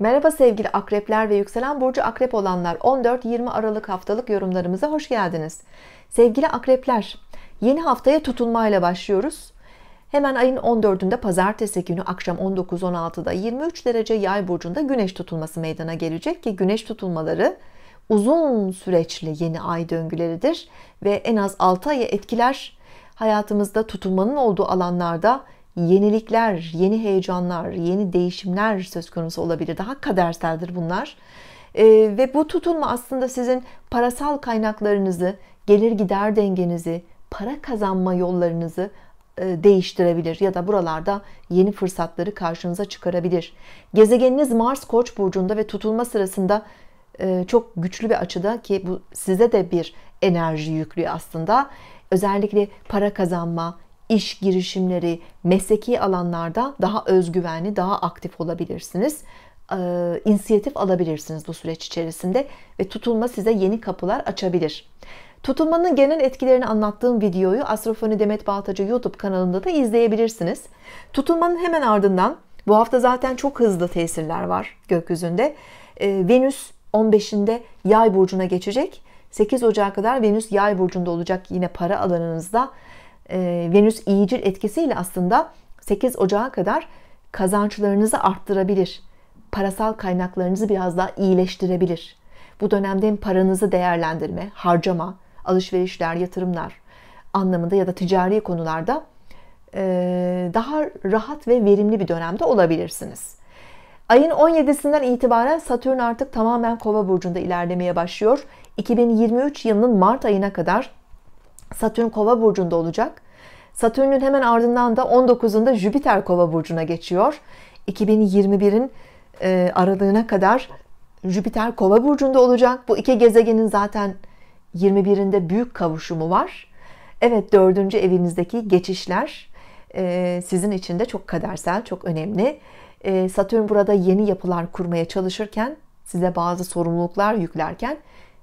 Merhaba sevgili akrepler ve yükselen burcu akrep olanlar 14-20 Aralık haftalık yorumlarımıza hoş geldiniz. Sevgili akrepler yeni haftaya tutunmayla başlıyoruz. Hemen ayın 14'ünde pazartesi günü akşam 19-16'da 23 derece yay burcunda güneş tutulması meydana gelecek ki güneş tutulmaları uzun süreçli yeni ay döngüleridir ve en az 6 aya etkiler hayatımızda tutulmanın olduğu alanlarda yenilikler, yeni heyecanlar, yeni değişimler söz konusu olabilir. Daha kaderseldir bunlar. E, ve bu tutunma aslında sizin parasal kaynaklarınızı, gelir gider dengenizi, para kazanma yollarınızı e, değiştirebilir ya da buralarda yeni fırsatları karşınıza çıkarabilir. Gezegeniniz Mars Koç burcunda ve tutulma sırasında e, çok güçlü bir açıda ki bu size de bir enerji yüklüyor aslında. Özellikle para kazanma, iş girişimleri, mesleki alanlarda daha özgüvenli, daha aktif olabilirsiniz. E, inisiyatif alabilirsiniz bu süreç içerisinde ve tutulma size yeni kapılar açabilir. Tutulmanın genel etkilerini anlattığım videoyu Astrofoni Demet Baltacı YouTube kanalında da izleyebilirsiniz. Tutulmanın hemen ardından bu hafta zaten çok hızlı tesirler var gökyüzünde. Ee, Venüs 15'inde Yay burcuna geçecek. 8 Ocağı kadar Venüs Yay burcunda olacak yine para alanınızda. E, Venüs iyicil etkisiyle aslında 8 Ocağı kadar kazançlarınızı arttırabilir. Parasal kaynaklarınızı biraz daha iyileştirebilir. Bu dönemde hem paranızı değerlendirme, harcama, alışverişler, yatırımlar anlamında ya da ticari konularda e, daha rahat ve verimli bir dönemde olabilirsiniz. Ayın 17'sinden itibaren Satürn artık tamamen Kova burcunda ilerlemeye başlıyor. 2023 yılının Mart ayına kadar Satürn Kova burcunda olacak. Satürn'ün hemen ardından da 19'unda Jüpiter Kova burcuna geçiyor. 2021'in e, aralığına kadar Jüpiter Kova burcunda olacak. Bu iki gezegenin zaten 21'inde büyük kavuşumu var. Evet dördüncü evinizdeki geçişler e, sizin için de çok kadersel, çok önemli. E, Satürn burada yeni yapılar kurmaya çalışırken, size bazı sorumluluklar yüklerken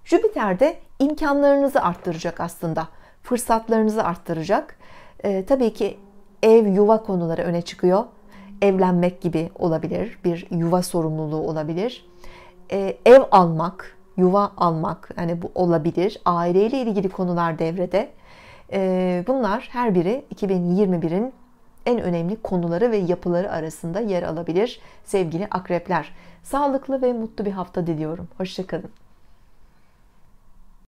Jüpiter de imkanlarınızı arttıracak aslında fırsatlarınızı arttıracak. E, tabii ki ev yuva konuları öne çıkıyor. Evlenmek gibi olabilir, bir yuva sorumluluğu olabilir. E, ev almak, yuva almak yani bu olabilir. Aileyle ilgili konular devrede. E, bunlar her biri 2021'in en önemli konuları ve yapıları arasında yer alabilir sevgili akrepler. Sağlıklı ve mutlu bir hafta diliyorum. Hoşçakalın.